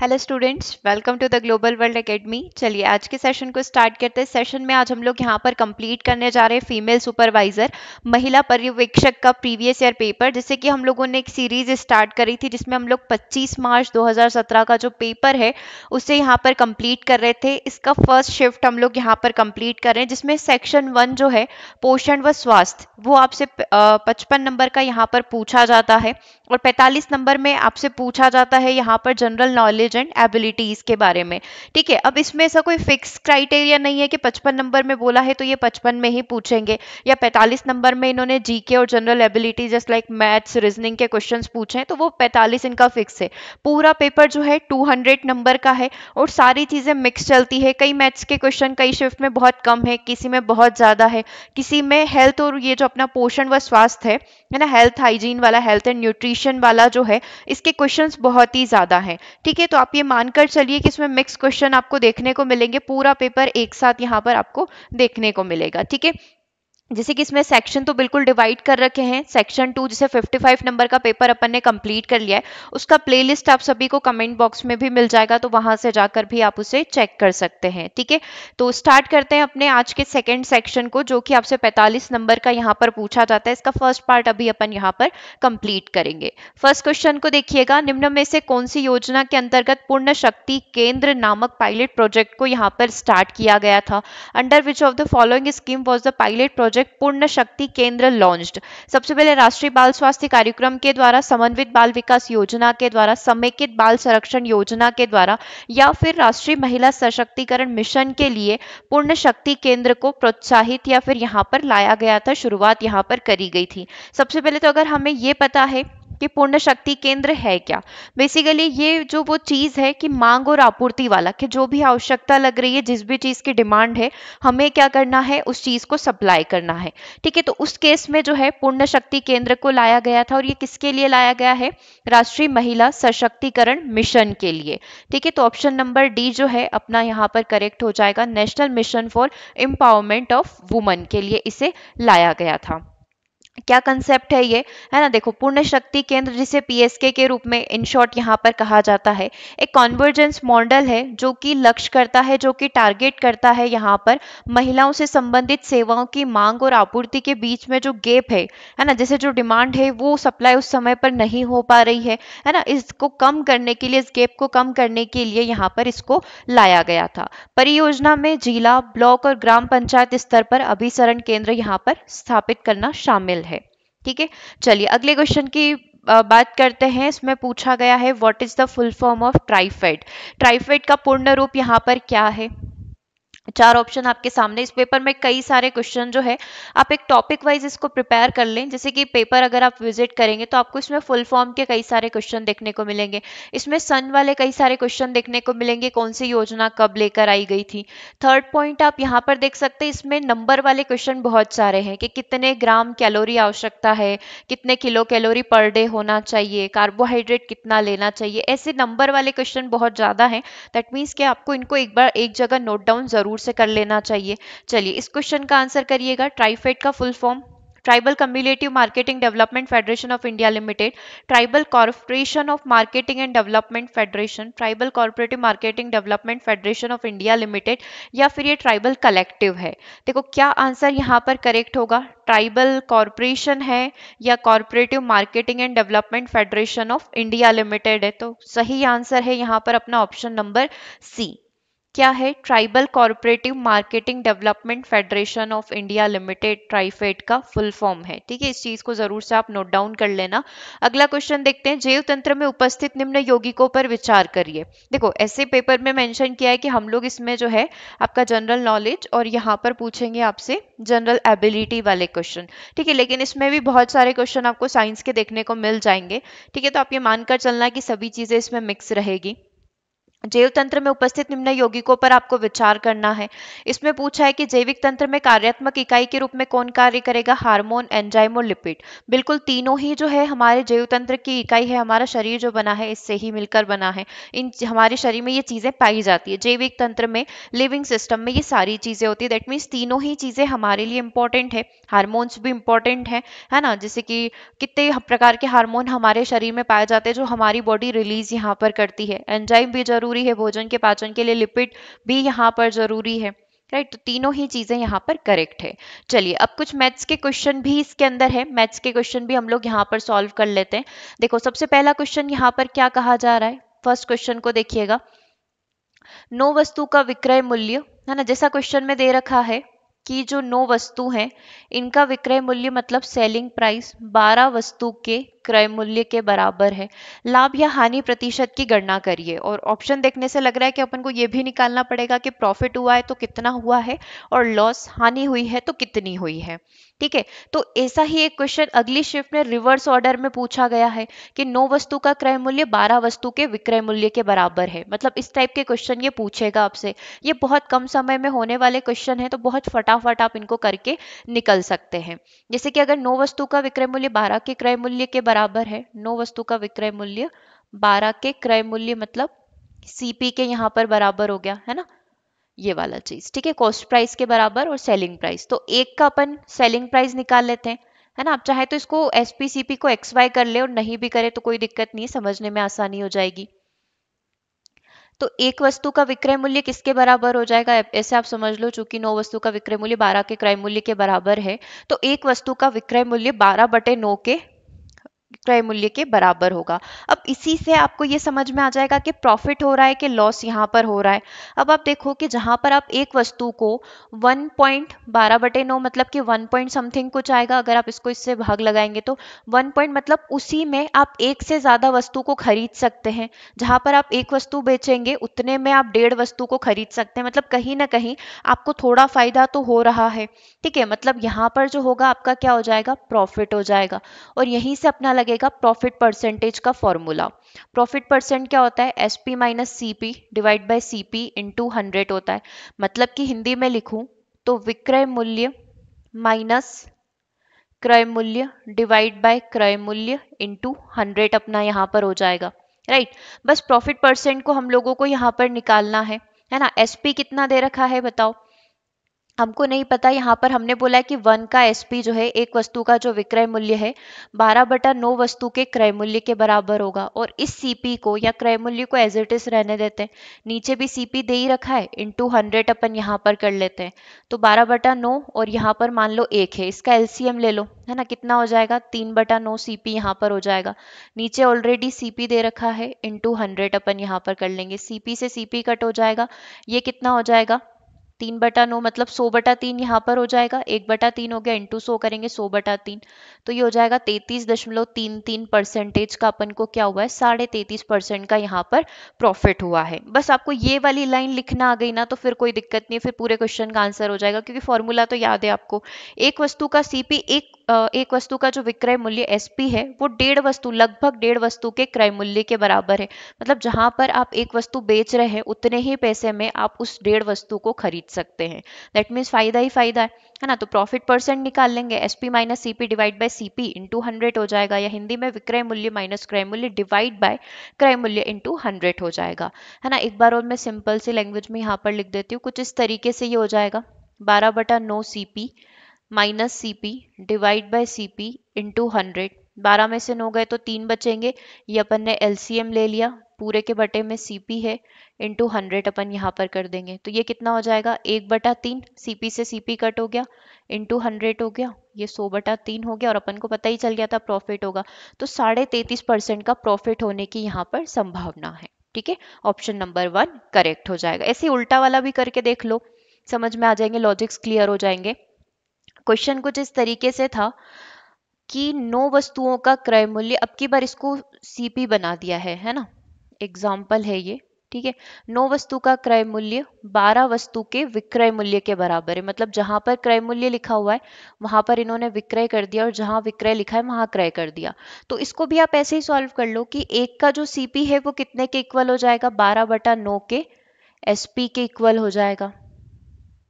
Hello students welcome to the global world academy चलिए आज के सेशन को स्टार्ट करते हैं सेशन में आज हम लोग यहाँ पर कंप्लीट करने जा रहे हैं फीमेल सुपरवाइजर महिला पर्यवेक्षक का प्रीवियस ईयर पेपर जिससे कि हम लोगों ने एक सीरीज स्टार्ट करी थी जिसमें हम लोग 25 मार्च 2017 का जो पेपर है उसे यहाँ पर कंप्लीट कर रहे थे इसका फर्स्ट शिफ्ट हम लोग यहाँ पर कंप्लीट कर रहे हैं जिसमें सेक्शन वन जो है पोषण व स्वास्थ्य वो आपसे पचपन नंबर का यहाँ पर पूछा जाता है और 45 नंबर में आपसे पूछा जाता है यहाँ पर जनरल नॉलेज एंड एबिलिटीज के बारे में ठीक है अब इसमें ऐसा कोई फिक्स क्राइटेरिया नहीं है कि 55 नंबर में बोला है तो ये 55 में ही पूछेंगे या 45 नंबर में इन्होंने जीके और general ability just like maths reasoning के क्वेश्चन पूछे तो वो पैंतालीस इनका फिक्स है पूरा पेपर जो है टू नंबर का है और सारी चीज़ें मिक्स चलती है कई मैथ्स के क्वेश्चन कई शिफ्ट में बहुत कम है किसी में बहुत ज़्यादा है किसी में हेल्थ और ये जो अपना पोषण व स्वास्थ्य है ना हेल्थ हाइजीन वाला हेल्थ एंड न्यूट्री एडिशन वाला जो है इसके क्वेश्चन बहुत ही ज़्यादा हैं ठीक है तो आप ये मानकर चलिए कि इसमें मिक्स क्वेश्चन आपको देखने को मिलेंगे पूरा पेपर एक साथ यहाँ पर आपको देखने को मिलेगा ठीक है जैसे कि इसमें सेक्शन तो बिल्कुल डिवाइड कर रखे हैं सेक्शन टू जिसे 55 नंबर का पेपर अपन ने कंप्लीट कर लिया है उसका प्लेलिस्ट आप सभी को कमेंट बॉक्स में भी मिल जाएगा तो वहां से जाकर भी आप उसे चेक कर सकते हैं ठीक है तो स्टार्ट करते हैं अपने आज के सेकेंड सेक्शन को जो कि आपसे 45 नंबर का यहाँ पर पूछा जाता है इसका फर्स्ट पार्ट अभी अपन यहाँ पर कंप्लीट करेंगे फर्स्ट क्वेश्चन को देखिएगा निम्न में से कौन सी योजना के अंतर्गत पूर्ण शक्ति केंद्र नामक पायलट प्रोजेक्ट को यहाँ पर स्टार्ट किया गया था under which of the following scheme was the pilot project project Purna Shakti केंद्र लॉन्च्ड सबसे पहले राष्ट्रीय बाल स्वास्थ्य कार्यक्रम के द्वारा समन्वित बाल विकास योजना के द्वारा समेकित बाल संरक्षण योजना के द्वारा या फिर राष्ट्रीय महिला सशक्तिकरण मिशन के लिए पूर्ण शक्ति केंद्र को प्रोत्साहित या फिर यहाँ पर लाया गया था शुरुआत यहाँ पर करी गई थी सबसे पहले तो अगर हमें ये पता है कि पूर्ण शक्ति केंद्र है क्या बेसिकली ये जो वो चीज़ है कि मांग और आपूर्ति वाला कि जो भी आवश्यकता लग रही है जिस भी चीज़ की डिमांड है हमें क्या करना है उस चीज़ को सप्लाई करना है ठीक है तो उस केस में जो है पूर्ण शक्ति केंद्र को लाया गया था और ये किसके लिए लाया गया है राष्ट्रीय महिला सशक्तिकरण मिशन के लिए ठीक है तो ऑप्शन नंबर डी जो है अपना यहाँ पर करेक्ट हो जाएगा national mission for empowerment of woman के लिए इसे लाया गया था क्या कंसेप्ट है ये है ना देखो पूर्ण शक्ति केंद्र जिसे पीएसके के रूप में इन शॉर्ट यहाँ पर कहा जाता है एक कॉन्वर्जेंस मॉडल है जो कि लक्ष्य करता है जो कि टारगेट करता है यहाँ पर महिलाओं से संबंधित सेवाओं की मांग और आपूर्ति के बीच में जो गैप है है ना जैसे जो डिमांड है वो सप्लाई उस समय पर नहीं हो पा रही है है ना इसको कम करने के लिए इस गैप को कम करने के लिए यहाँ पर इसको लाया गया था परियोजना में जिला ब्लॉक और ग्राम पंचायत स्तर पर अभिसरण केंद्र यहाँ पर स्थापित करना शामिल ठीक है चलिए अगले क्वेश्चन की बात करते हैं इसमें पूछा गया है what is the full form of TRIFED TRIFED का पूर्ण रूप यहाँ पर क्या है चार ऑप्शन आपके सामने इस पेपर में कई सारे क्वेश्चन जो है आप एक टॉपिक वाइज इसको प्रिपेयर कर लें जैसे कि पेपर अगर आप विजिट करेंगे तो आपको इसमें फुल फॉर्म के कई सारे क्वेश्चन देखने को मिलेंगे इसमें सन वाले कई सारे क्वेश्चन देखने को मिलेंगे कौन सी योजना कब लेकर आई गई थी थर्ड पॉइंट आप यहाँ पर देख सकते हैं इसमें नंबर वाले क्वेश्चन बहुत सारे हैं कि कितने ग्राम कैलोरी आवश्यकता है कितने किलो कैलोरी पर डे होना चाहिए कार्बोहाइड्रेट कितना लेना चाहिए ऐसे नंबर वाले क्वेश्चन बहुत ज़्यादा हैं दैट मीन्स कि आपको इनको एक बार एक जगह नोट डाउन जरूर ज़रूर से कर लेना चाहिए चलिए इस क्वेश्चन का आंसर करिएगा ट्राइफेड का full form tribal community marketing development federation of India limited tribal corporation of marketing and development federation tribal cooperative marketing development federation of India limited या फिर ये ट्राइबल कलेक्टिव है देखो क्या आंसर यहाँ पर करेक्ट होगा ट्राइबल कॉर्पोरेशन है या cooperative marketing and development federation of India limited है तो सही आंसर है यहाँ पर अपना ऑप्शन नंबर सी क्या है tribal cooperative marketing development federation of India limited TRIFED का फुल फॉर्म है ठीक है इस चीज को जरूर से आप नोट डाउन कर लेना अगला क्वेश्चन देखते हैं जैव तंत्र में उपस्थित निम्न यौगिकों पर विचार करिए देखो ऐसे पेपर में मेंशन किया है कि हम लोग इसमें जो है आपका जनरल नॉलेज और यहाँ पर पूछेंगे आपसे जनरल एबिलिटी वाले क्वेश्चन ठीक है लेकिन इसमें भी बहुत सारे क्वेश्चन आपको साइंस के देखने को मिल जाएंगे ठीक है तो आप ये मानकर चलना कि सभी चीजें इसमें मिक्स रहेगी जैव तंत्र में उपस्थित निम्न यौगिकों पर आपको विचार करना है इसमें पूछा है कि जैविक तंत्र में कार्यात्मक इकाई के रूप में कौन कार्य करेगा हार्मोन एंजाइम और लिपिड बिल्कुल तीनों ही जो है हमारे जैव तंत्र की इकाई है हमारा शरीर जो बना है इससे ही मिलकर बना है इन हमारे शरीर में ये चीजें पाई जाती है जैविक तंत्र में लिविंग सिस्टम में ये सारी चीजें होती है दैट मीन्स तीनों ही चीजें हमारे लिए इंपॉर्टेंट है हार्मोन्स भी इंपॉर्टेंट है है ना जैसे कि कितने प्रकार के हार्मोन हमारे शरीर में पाए जाते हैं जो हमारी बॉडी रिलीज यहाँ पर करती है एंजाइम भी जरूरी जरूरी है भोजन के पाचन के लिए लिपिड भी यहाँ पर जरूरी है राइट तो तीनों ही चीजें यहाँ पर करेक्ट है चलिए अब कुछ मैथ्स के क्वेश्चन भी इसके अंदर है मैथ्स के क्वेश्चन भी हम लोग यहाँ पर सॉल्व कर लेते हैं देखो सबसे पहला क्वेश्चन यहाँ पर क्या कहा जा रहा है फर्स्ट क्वेश्चन को देखिएगा नो वस्तु का विक्रय मूल्य है ना जैसा क्वेश्चन में दे रखा है कि जो नौ वस्तु हैं इनका विक्रय मूल्य मतलब सेलिंग प्राइस बारह वस्तु के क्रय मूल्य के बराबर है लाभ या हानि प्रतिशत की गणना करिए और ऑप्शन देखने से लग रहा है कि अपन को ये भी निकालना पड़ेगा कि प्रॉफिट हुआ है तो कितना हुआ है और लॉस हानि हुई है तो कितनी हुई है ठीक है तो ऐसा ही एक क्वेश्चन अगली शिफ्ट में रिवर्स ऑर्डर में पूछा गया है कि नौ वस्तु का क्रय मूल्य बारह वस्तु के विक्रय मूल्य के बराबर है मतलब इस टाइप के क्वेश्चन ये पूछेगा आपसे ये बहुत कम समय में होने वाले क्वेश्चन है तो बहुत फटाफट आप इनको करके निकल सकते हैं जैसे कि अगर नौ वस्तु का विक्रय मूल्य बारह के क्रय मूल्य के बराबर बराबर है नौ वस्तु का विक्रय मूल्य बारह के क्रय मूल्य मतलब सीपी के यहाँ पर बराबर हो गया है ना ये वाला चीज ठीक है कॉस्ट प्राइस के बराबर और सेलिंग प्राइस तो एक का अपन सेलिंग प्राइस निकाल लेते हैं है ना आप चाहे तो इसको एस पी सी पी को एक्स वाई कर ले और नहीं भी करे तो कोई दिक्कत नहीं समझने में आसानी हो जाएगी तो एक वस्तु का विक्रय मूल्य किसके बराबर हो जाएगा ऐसे आप समझ लो चूंकि नौ वस्तु का विक्रय मूल्य बारह के क्रय मूल्य के बराबर है तो एक वस्तु का विक्रय मूल्य बारह बटे नौ के क्रय मूल्य के बराबर होगा अब इसी से आपको ये समझ में आ जाएगा कि प्रॉफिट हो रहा है कि लॉस यहाँ पर हो रहा है अब आप देखो कि जहाँ पर आप एक वस्तु को वन पॉइंट बारह बटे नौ मतलब कि 1 पॉइंट समथिंग कुछ आएगा अगर आप इसको इससे भाग लगाएंगे तो 1 पॉइंट मतलब उसी में आप एक से ज़्यादा वस्तु को खरीद सकते हैं जहाँ पर आप एक वस्तु बेचेंगे उतने में आप डेढ़ वस्तु को खरीद सकते हैं मतलब कहीं ना कहीं आपको थोड़ा फ़ायदा तो हो रहा है ठीक है मतलब यहाँ पर जो होगा आपका क्या हो जाएगा प्रॉफिट हो जाएगा और यहीं से अपना कितना लगेगा प्रॉफिट परसेंटेज का फॉर्मूला प्रॉफिट परसेंट क्या होता है S P minus C P divide by C P into hundred होता है मतलब कि हिंदी में लिखूं तो विक्रय मूल्य माइनस क्रय मूल्य डिवाइड बाय क्रय मूल्य इंटू हंड्रेड अपना यहाँ पर हो जाएगा राइट right? बस प्रॉफिट परसेंट को हम लोगों को यहाँ पर निकालना है है ना एसपी कितना दे रखा है बताओ हमको नहीं पता यहाँ पर हमने बोला है कि वन का एसपी जो है एक वस्तु का जो विक्रय मूल्य है बारह बटा नौ वस्तु के क्रय मूल्य के बराबर होगा और इस सीपी को या क्रय मूल्य को एज इट इज रहने देते हैं नीचे भी सीपी दे ही रखा है टू हंड्रेड अपन यहाँ पर कर लेते हैं तो बारह बटा नौ और यहाँ पर मान लो एक है इसका एलसीएम ले लो है ना कितना हो जाएगा तीन बटा नौ सी पी यहाँ पर हो जाएगा नीचे ऑलरेडी सी पी दे रखा है इंटू हंड्रेड अपन यहाँ पर कर लेंगे सी से सी पी कट हो जाएगा ये कितना हो जाएगा तीन बटा नौ मतलब सौ बटा तीन यहाँ पर हो जाएगा एक बटा तीन हो गया इंटू सौ करेंगे सौ बटा तीन तो ये हो जाएगा तैतीस दशमलव तीन तीन परसेंटेज का अपन को क्या हुआ है साढ़े तैतीस परसेंट का यहाँ पर प्रॉफिट हुआ है बस आपको ये वाली लाइन लिखना आ गई ना तो फिर कोई दिक्कत नहीं फिर पूरे क्वेश्चन का आंसर हो जाएगा क्योंकि फॉर्मूला तो याद है आपको एक वस्तु का सीपी एक एक वस्तु का जो विक्रय मूल्य एस है वो डेढ़ वस्तु लगभग डेढ़ वस्तु के क्रय मूल्य के बराबर है मतलब जहां पर आप एक वस्तु बेच रहे हैं उतने ही पैसे में आप उस डेढ़ वस्तु को खरीद सकते हैं दैट मीन्स फायदा ही फायदा है है ना तो प्रॉफिट परसेंट निकाल लेंगे S P minus C P divide by C P into hundred हो जाएगा या हिंदी में विक्रय मूल्य माइनस क्रय मूल्य डिवाइड बाय क्रय मूल्य इंटू हंड्रेड हो जाएगा है ना एक बार और मैं सिंपल सी लैंग्वेज में यहाँ पर लिख देती हूँ कुछ इस तरीके से ये हो जाएगा बारह बटा नौ C P minus C P divide by C P into hundred बारह में से नौ गए तो तीन बचेंगे ये अपन ने एम ले लिया पूरे के बटे में सीपी है इंटू हंड्रेड अपन यहाँ पर कर देंगे तो ये कितना हो जाएगा एक बटा तीन सीपी से पी कट हो गया इंटू हंड्रेड हो गया ये सौ बटा तीन हो गया और अपन को पता ही चल गया था प्रॉफिट होगा तो साढ़े तैतीस परसेंट का प्रॉफिट होने की यहाँ पर संभावना है ठीक है ऑप्शन नंबर वन करेक्ट हो जाएगा ऐसे उल्टा वाला भी करके देख लो समझ में आ जाएंगे लॉजिक्स क्लियर हो जाएंगे क्वेश्चन कुछ इस तरीके से था कि नौ वस्तुओं का क्रय मूल्य अब की बार इसको सीपी बना दिया है है ना एग्जाम्पल है ये ठीक है नौ वस्तु का क्रय मूल्य बारह वस्तु के विक्रय मूल्य के बराबर है मतलब जहां पर क्रय मूल्य लिखा हुआ है वहां पर इन्होंने विक्रय कर दिया और जहां विक्रय लिखा है वहां क्रय कर दिया तो इसको भी आप ऐसे ही सॉल्व कर लो कि एक का जो सीपी है वो कितने के इक्वल हो जाएगा बारह बटा के एसपी के इक्वल हो जाएगा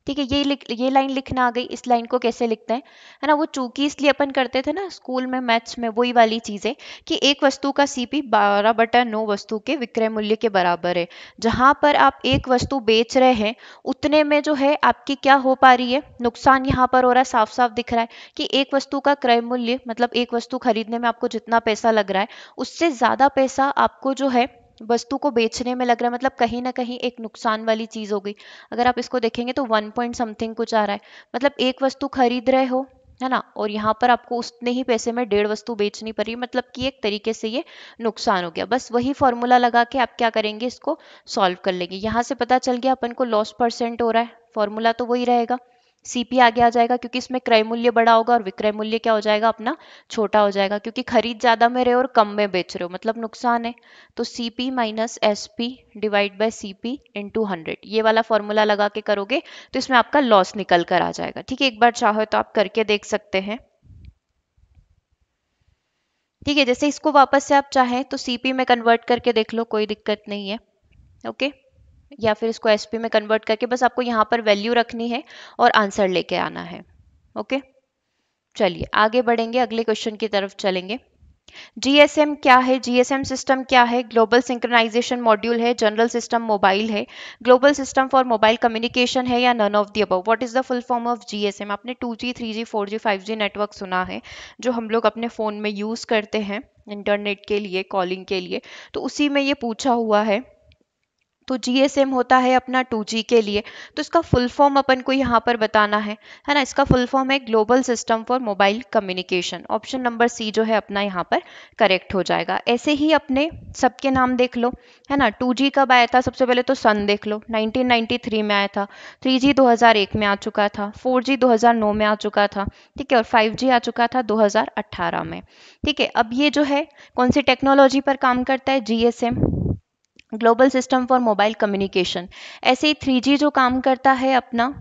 ठीक है ये लिख ये लाइन लिखना आ गई इस लाइन को कैसे लिखते हैं है ना वो चूंकि इसलिए अपन करते थे ना स्कूल में मैथ्स में वही वाली चीज़ें कि एक वस्तु का सीपी बारह बटा नौ वस्तु के विक्रय मूल्य के बराबर है जहाँ पर आप एक वस्तु बेच रहे हैं उतने में जो है आपकी क्या हो पा रही है नुकसान यहाँ पर हो रहा है साफ साफ दिख रहा है कि एक वस्तु का क्रय मूल्य मतलब एक वस्तु खरीदने में आपको जितना पैसा लग रहा है उससे ज़्यादा पैसा आपको जो है वस्तु को बेचने में लग रहा है मतलब कहीं ना कहीं एक नुकसान वाली चीज़ हो गई अगर आप इसको देखेंगे तो वन पॉइंट समथिंग कुछ आ रहा है मतलब एक वस्तु खरीद रहे हो है ना और यहाँ पर आपको उतने ही पैसे में डेढ़ वस्तु बेचनी पड़ी मतलब कि एक तरीके से ये नुकसान हो गया बस वही फॉर्मूला लगा के आप क्या करेंगे इसको सॉल्व कर लेंगे यहाँ से पता चल गया अपन को लॉस परसेंट हो रहा है फॉर्मूला तो वही रहेगा सीपी आगे आ जाएगा क्योंकि इसमें क्रय मूल्य बड़ा होगा और विक्रय मूल्य क्या हो जाएगा अपना छोटा हो जाएगा क्योंकि खरीद ज्यादा में रहे हो और कम में बेच रहे हो मतलब नुकसान है तो CP minus S P divide by C P into hundred ये वाला फॉर्मूला लगा के करोगे तो इसमें आपका लॉस निकल कर आ जाएगा ठीक है एक बार चाहो तो आप करके देख सकते हैं ठीक है जैसे इसको वापस से आप चाहें तो सीपी में कन्वर्ट करके देख लो कोई दिक्कत नहीं है ओके okay? या फिर इसको एस में कन्वर्ट करके बस आपको यहाँ पर वैल्यू रखनी है और आंसर लेके आना है ओके चलिए आगे बढ़ेंगे अगले क्वेश्चन की तरफ चलेंगे जीएसएम क्या है जीएसएम सिस्टम क्या है ग्लोबल सिंक्रोनाइजेशन मॉड्यूल है जनरल सिस्टम मोबाइल है global system for mobile communication है या none of the above what is the full form of GSM आपने 2G 3G 4G 5G network सुना है जो हम लोग अपने फ़ोन में यूज़ करते हैं इंटरनेट के लिए कॉलिंग के लिए तो उसी में ये पूछा हुआ है तो जी एम होता है अपना टू जी के लिए तो इसका फुल फॉर्म अपन को यहाँ पर बताना है है ना इसका फुल फॉर्म है global system for mobile communication option number C जो है अपना यहाँ पर करेक्ट हो जाएगा ऐसे ही अपने सबके नाम देख लो है ना टू जी कब आया था सबसे पहले तो सन देख लो 1993 में आया था थ्री जी 2001 में आ चुका था फोर जी 2009 में आ चुका था ठीक है और फाइव जी आ चुका था 2018 में ठीक है अब ये जो है कौन सी टेक्नोलॉजी पर काम करता है G S M global system for mobile communication ऐसे ही थ्री जो काम करता है अपना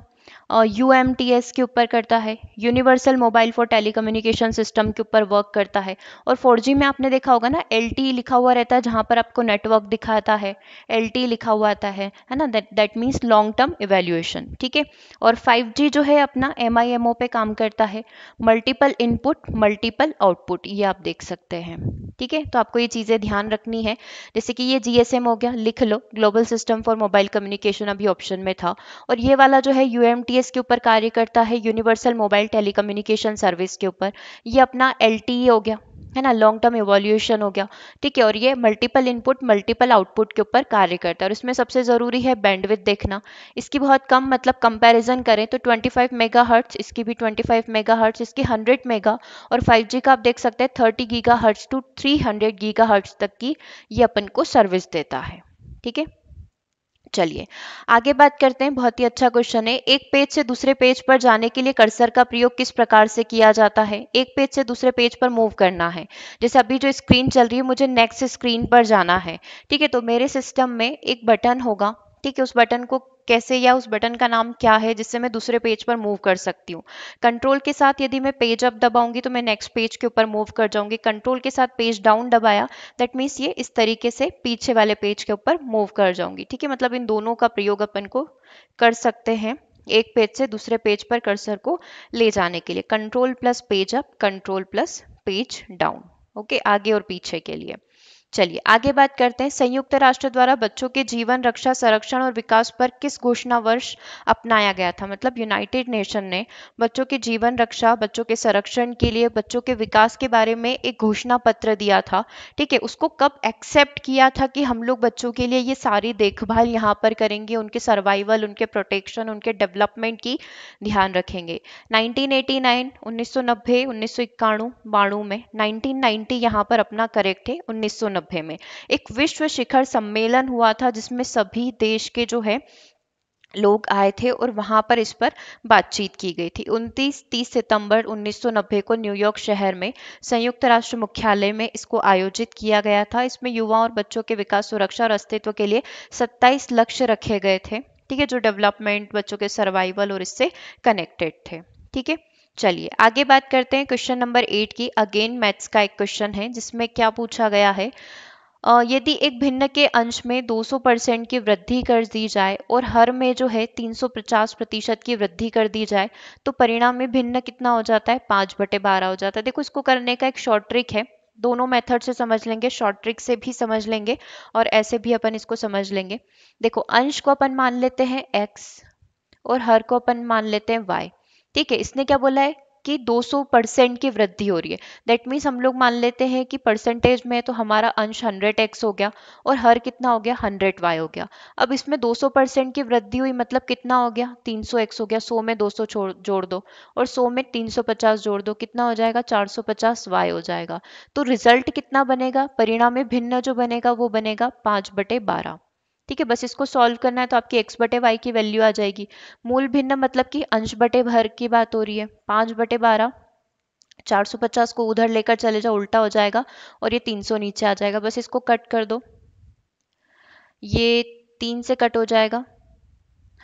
यू एम टी एस के ऊपर करता है universal mobile for telecommunication system के ऊपर वर्क करता है और 4G में आपने देखा होगा ना एल e लिखा हुआ रहता है जहाँ पर आपको नेटवर्क दिखाता है एल e लिखा हुआ आता है है ना that means long term evaluation ठीक है और 5G जो है अपना एम आई एम ओ पे काम करता है मल्टीपल इनपुट मल्टीपल आउटपुट ये आप देख सकते हैं ठीक है तो आपको ये चीज़ें ध्यान रखनी है जैसे कि ये एम हो गया लिख लो global system for mobile communication अभी ऑप्शन में था और ये वाला जो है यू एम टी यूटीएस के ऊपर कार्य करता है यूनिवर्सल मोबाइल टेलीकम्युनिकेशन सर्विस के ऊपर ये अपना एल e हो गया है ना लॉन्ग टर्म एवोल्यूशन हो गया ठीक है और ये मल्टीपल इनपुट मल्टीपल आउटपुट के ऊपर कार्य करता है और इसमें सबसे ज़रूरी है बैंडविथ देखना इसकी बहुत कम मतलब कंपैरिजन करें तो 25 मेगाहर्ट्ज इसकी भी 25 मेगा इसकी 100 मेगा और 5G का आप देख सकते हैं 30 गीगाहर्ट्ज हर्ट्स टू 300 गीगा तक की ये अपन को सर्विस देता है ठीक है चलिए आगे बात करते हैं बहुत ही अच्छा क्वेश्चन है एक पेज से दूसरे पेज पर जाने के लिए कर्सर का प्रयोग किस प्रकार से किया जाता है एक पेज से दूसरे पेज पर मूव करना है जैसे अभी जो स्क्रीन चल रही है मुझे नेक्स्ट स्क्रीन पर जाना है ठीक है तो मेरे सिस्टम में एक बटन होगा ठीक है उस बटन को कैसे या उस बटन का नाम क्या है जिससे मैं दूसरे पेज पर मूव कर सकती हूँ कंट्रोल के साथ यदि मैं पेज अप दबाऊंगी तो मैं नेक्स्ट पेज के ऊपर मूव कर जाऊंगी कंट्रोल के साथ पेज डाउन दबाया दैट मीन्स ये इस तरीके से पीछे वाले पेज के ऊपर मूव कर जाऊंगी ठीक है मतलब इन दोनों का प्रयोग अपन को कर सकते हैं एक पेज से दूसरे पेज पर कर्सर को ले जाने के लिए control plus page up control plus page down okay आगे और पीछे के लिए चलिए आगे बात करते हैं संयुक्त राष्ट्र द्वारा बच्चों के जीवन रक्षा संरक्षण और विकास पर किस घोषणा वर्ष अपनाया गया था मतलब यूनाइटेड नेशन ने बच्चों के जीवन रक्षा बच्चों के संरक्षण के लिए बच्चों के विकास के बारे में एक घोषणा पत्र दिया था ठीक है उसको कब एक्सेप्ट किया था कि हम लोग बच्चों के लिए ये सारी देखभाल यहाँ पर करेंगे उनके सर्वाइवल उनके प्रोटेक्शन उनके डेवलपमेंट की ध्यान रखेंगे नाइनटीन एटी नाइन उन्नीस सौ में नाइनटीन यहाँ पर अपना करेक्ट है उन्नीस 1990 में एक विश्व शिखर सम्मेलन हुआ था जिसमें सभी देश के जो है लोग आए थे और वहां पर इस पर बातचीत की गई थी 29 30 सितंबर 1990 को न्यूयॉर्क शहर में संयुक्त राष्ट्र मुख्यालय में इसको आयोजित किया गया था इसमें युवाओं और बच्चों के विकास सुरक्षा और अस्तित्व के लिए 27 लक्ष्य रखे गए थे ठीक है जो डेवलपमेंट बच्चों के सर्वाइवल और इससे कनेक्टेड थे ठीक है चलिए आगे बात करते हैं क्वेश्चन नंबर एट की अगेन मैथ्स का एक क्वेश्चन है जिसमें क्या पूछा गया है यदि एक भिन्न के अंश में 200 परसेंट की वृद्धि कर दी जाए और हर में जो है 350 प्रतिशत की वृद्धि कर दी जाए तो परिणाम में भिन्न कितना हो जाता है पाँच बटे बारह हो जाता है देखो इसको करने का एक शॉर्ट ट्रिक है दोनों मेथड से समझ लेंगे शॉर्ट ट्रिक से भी समझ लेंगे और ऐसे भी अपन इसको समझ लेंगे देखो अंश को अपन मान लेते हैं एक्स और हर को अपन मान लेते हैं वाई ठीक है इसने क्या बोला है कि 200 परसेंट की वृद्धि हो रही है दैट मीन्स हम लोग मान लेते हैं कि परसेंटेज में तो हमारा अंश 100x एक्स हो गया और हर कितना हो गया 100y वाई हो गया अब इसमें 200 परसेंट की वृद्धि हुई मतलब कितना हो गया 300x एक्स हो गया 100 में 200 छोड़ जोड़ दो और 100 में 350 जोड़ दो कितना हो जाएगा 450 वाई हो जाएगा तो रिजल्ट कितना बनेगा परिणाम भिन्न जो बनेगा वो बनेगा पाँच बटे बारह ठीक है बस इसको सॉल्व करना है तो आपकी एक्स बटे वाई की वैल्यू आ जाएगी मूल भिन्न मतलब कि अंश बटे भर की बात हो रही है पाँच बटे बारह चार सौ पचास को उधर लेकर चले जाओ उल्टा हो जाएगा और ये तीन सौ नीचे आ जाएगा बस इसको कट कर दो ये तीन से कट हो जाएगा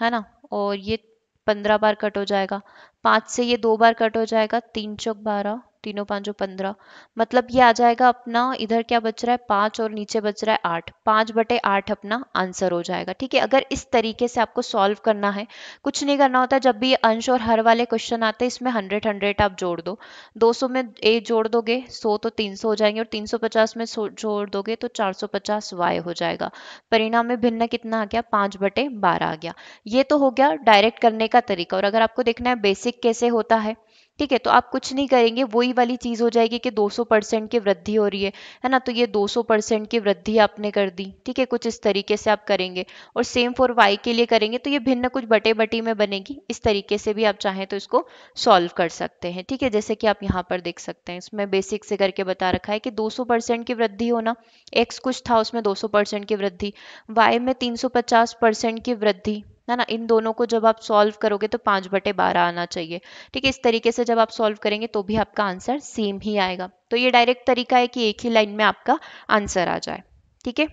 है ना और ये पंद्रह बार कट हो जाएगा पाँच से ये दो बार कट हो जाएगा तीन चौक बारह तीनों पांचों पंद्रह मतलब ये आ जाएगा अपना इधर क्या बच रहा है पांच और नीचे बच रहा है आठ पांच बटे आठ अपना आंसर हो जाएगा ठीक है अगर इस तरीके से आपको सॉल्व करना है कुछ नहीं करना होता जब भी अंश और हर वाले क्वेश्चन आते हैं इसमें हंड्रेड हंड्रेड आप जोड़ दो दो सौ में ए जोड़ दोगे सो तो तीन सौ हो जाएंगे और तीन सौ पचास में जोड़ दोगे तो चार सौ पचास वाई हो जाएगा परिणाम में भिन्न कितना आ गया पांच बटे बारह आ गया ये तो हो गया डायरेक्ट करने का तरीका और अगर आपको देखना है बेसिक कैसे होता है ठीक है तो आप कुछ नहीं करेंगे वही वाली चीज़ हो जाएगी कि 200 परसेंट की वृद्धि हो रही है है ना तो ये 200 परसेंट की वृद्धि आपने कर दी ठीक है कुछ इस तरीके से आप करेंगे और सेम फॉर वाई के लिए करेंगे तो ये भिन्न कुछ बटे बटी में बनेगी इस तरीके से भी आप चाहें तो इसको सॉल्व कर सकते हैं ठीक है जैसे कि आप यहाँ पर देख सकते हैं इसमें बेसिक से करके बता रखा है कि दो परसेंट की वृद्धि होना एक्स कुछ था उसमें दो परसेंट की वृद्धि वाई में तीन परसेंट की वृद्धि है ना इन दोनों को जब आप सॉल्व करोगे तो पाँच बटे बारह आना चाहिए ठीक है इस तरीके से जब आप सॉल्व करेंगे तो भी आपका आंसर सेम ही आएगा तो ये डायरेक्ट तरीका है कि एक ही लाइन में आपका आंसर आ जाए ठीक है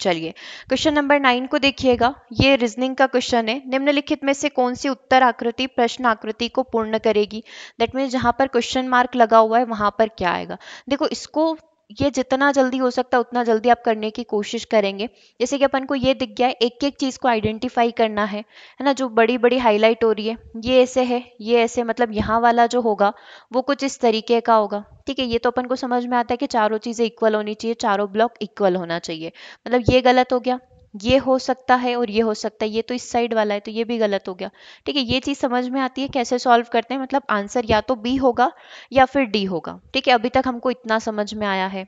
चलिए क्वेश्चन नंबर नाइन को देखिएगा ये रीजनिंग का क्वेश्चन है निम्नलिखित में से कौन सी उत्तर आकृति प्रश्न आकृति को पूर्ण करेगी दैट मीन जहां पर क्वेश्चन मार्क लगा हुआ है वहां पर क्या आएगा देखो इसको ये जितना जल्दी हो सकता है उतना जल्दी आप करने की कोशिश करेंगे जैसे कि अपन को ये दिख गया है एक एक चीज़ को आइडेंटिफाई करना है है ना जो बड़ी बड़ी हाईलाइट हो रही है ये ऐसे है ये ऐसे मतलब यहाँ वाला जो होगा वो कुछ इस तरीके का होगा ठीक है ये तो अपन को समझ में आता है कि चारों चीज़ें इक्वल होनी चाहिए चारों ब्लॉक इक्वल होना चाहिए मतलब ये गलत हो गया ये हो सकता है और ये हो सकता है ये तो इस साइड वाला है तो ये भी गलत हो गया ठीक है ये चीज़ समझ में आती है कैसे सॉल्व करते हैं मतलब आंसर या तो बी होगा या फिर डी होगा ठीक है अभी तक हमको इतना समझ में आया है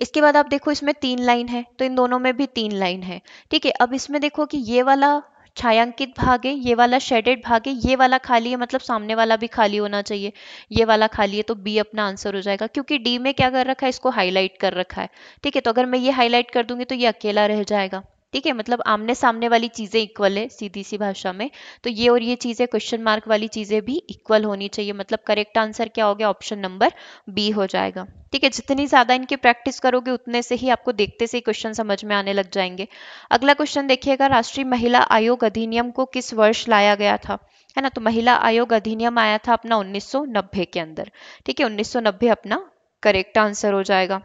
इसके बाद आप देखो इसमें तीन लाइन है तो इन दोनों में भी तीन लाइन है ठीक है अब इसमें देखो कि ये वाला छायांकित भाग है ये वाला शेडेड भाग है ये वाला खाली है मतलब सामने वाला भी खाली होना चाहिए ये वाला खाली है तो बी अपना आंसर हो जाएगा क्योंकि डी में क्या कर रखा है इसको हाईलाइट कर रखा है ठीक है तो अगर मैं ये हाईलाइट कर दूंगी तो ये अकेला रह जाएगा ठीक है मतलब आमने सामने वाली चीज़ें इक्वल है सीधी सी भाषा में तो ये और ये चीज़ें क्वेश्चन मार्क वाली चीज़ें भी इक्वल होनी चाहिए मतलब करेक्ट आंसर क्या हो गया ऑप्शन नंबर बी हो जाएगा ठीक है जितनी ज़्यादा इनकी प्रैक्टिस करोगे उतने से ही आपको देखते से ही क्वेश्चन समझ में आने लग जाएंगे अगला क्वेश्चन देखिएगा राष्ट्रीय महिला आयोग अधिनियम को किस वर्ष लाया गया था है ना तो महिला आयोग अधिनियम आया था अपना 1990 के अंदर ठीक है 1990 अपना करेक्ट आंसर हो जाएगा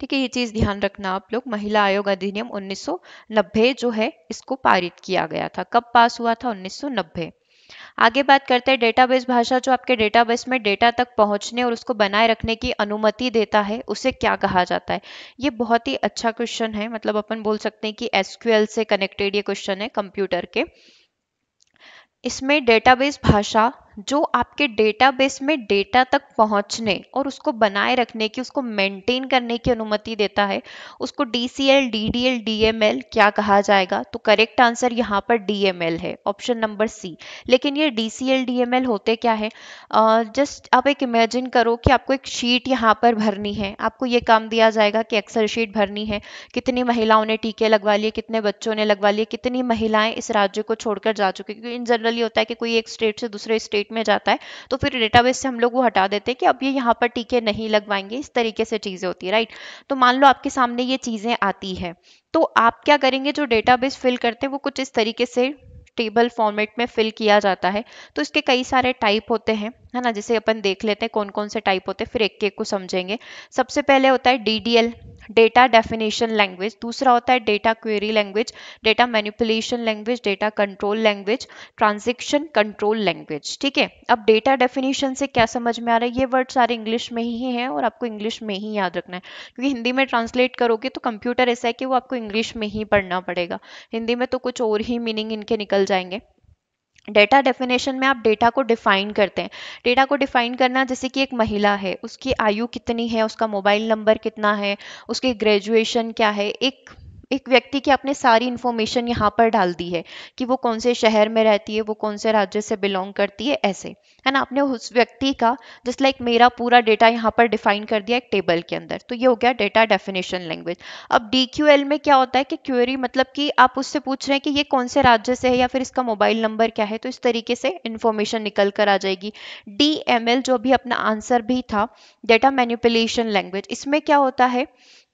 ठीक है ये चीज ध्यान रखना आप लोग महिला आयोग अधिनियम 1990 जो है इसको पारित किया गया था कब पास हुआ था 1990 आगे बात करते हैं डेटाबेस भाषा जो आपके डेटाबेस में डेटा तक पहुंचने और उसको बनाए रखने की अनुमति देता है उसे क्या कहा जाता है ये बहुत ही अच्छा क्वेश्चन है मतलब अपन बोल सकते हैं कि एसक्यूएल से कनेक्टेड ये क्वेश्चन है कंप्यूटर के इसमें डेटाबेस भाषा जो आपके डेटाबेस में डेटा तक पहुंचने और उसको बनाए रखने की उसको मेंटेन करने की अनुमति देता है उसको D C L D D L D M L क्या कहा जाएगा तो करेक्ट आंसर यहाँ पर डी एम एल है ऑप्शन नंबर सी लेकिन ये D C L D M L होते क्या है जस्ट आप एक इमेजिन करो कि आपको एक शीट यहाँ पर भरनी है आपको ये काम दिया जाएगा कि एक्सल शीट भरनी है कितनी महिलाओं ने टीके लगवा लिए कितने बच्चों ने लगवा लिए कितनी महिलाएं इस राज्य को छोड़कर जा चुकी क्योंकि इन जनरली होता है कि कोई एक स्टेट से दूसरे स्टेट डिस्ट्रिक्ट में जाता है तो फिर डेटाबेस से हम लोग वो हटा देते हैं कि अब ये यहाँ पर टीके नहीं लगवाएंगे इस तरीके से चीज़ें होती है राइट तो मान लो आपके सामने ये चीज़ें आती है तो आप क्या करेंगे जो डेटाबेस फिल करते हैं वो कुछ इस तरीके से टेबल फॉर्मेट में फिल किया जाता है तो इसके कई सारे टाइप होते हैं है ना जैसे अपन देख लेते हैं कौन कौन से टाइप होते हैं फिर एक एक को समझेंगे सबसे पहले होता है डी डेटा डेफिनेशन लैंग्वेज दूसरा होता है data query language data manipulation language data control language transaction control language ठीक है अब डेटा डेफिनेशन से क्या समझ में आ रहा है ये वर्ड सारे इंग्लिश में ही हैं और आपको इंग्लिश में ही याद रखना है क्योंकि हिंदी में ट्रांसलेट करोगे तो कंप्यूटर ऐसा है कि वो आपको इंग्लिश में ही पढ़ना पड़ेगा हिंदी में तो कुछ और ही मीनिंग इनके निकल जाएंगे डेटा डेफिनेशन में आप डेटा को डिफाइन करते हैं डेटा को डिफाइन करना जैसे कि एक महिला है उसकी आयु कितनी है उसका मोबाइल नंबर कितना है उसकी ग्रेजुएशन क्या है एक एक व्यक्ति की आपने सारी इन्फॉर्मेशन यहाँ पर डाल दी है कि वो कौन से शहर में रहती है वो कौन से राज्य से बिलोंग करती है ऐसे है ना आपने उस व्यक्ति का जस्ट लाइक मेरा पूरा डेटा यहाँ पर डिफाइन कर दिया एक टेबल के अंदर तो ये हो गया डेटा डेफिनेशन लैंग्वेज अब डी में क्या होता है कि क्यूरी मतलब कि आप उससे पूछ रहे हैं कि ये कौन से राज्य से है या फिर इसका मोबाइल नंबर क्या है तो इस तरीके से इन्फॉर्मेशन निकल कर आ जाएगी डी जो भी अपना आंसर भी था डेटा मैन्यूपुलेशन लैंग्वेज इसमें क्या होता है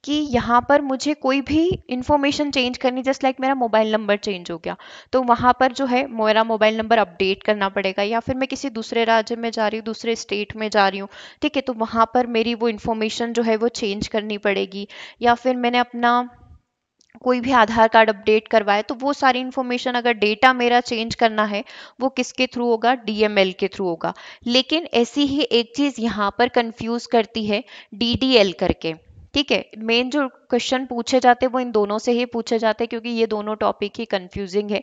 कि यहाँ पर मुझे कोई भी इन्फॉर्मेशन चेंज करनी जस्ट लाइक मेरा मोबाइल नंबर चेंज हो गया तो वहाँ पर जो है मेरा मोबाइल नंबर अपडेट करना पड़ेगा या फिर मैं किसी दूसरे राज्य में जा रही हूँ दूसरे स्टेट में जा रही हूँ ठीक है तो वहाँ पर मेरी वो इन्फॉर्मेशन जो है वो चेंज करनी पड़ेगी या फिर मैंने अपना कोई भी आधार कार्ड अपडेट करवाए तो वो सारी इन्फॉर्मेशन अगर डेटा मेरा चेंज करना है वो किसके थ्रू होगा डीएमएल के थ्रू होगा लेकिन ऐसी ही एक चीज़ यहाँ पर कंफ्यूज करती है डीडीएल करके ठीक है मेन जो क्वेश्चन पूछे जाते वो इन दोनों से ही पूछे जाते क्योंकि ये दोनों टॉपिक ही कंफ्यूजिंग है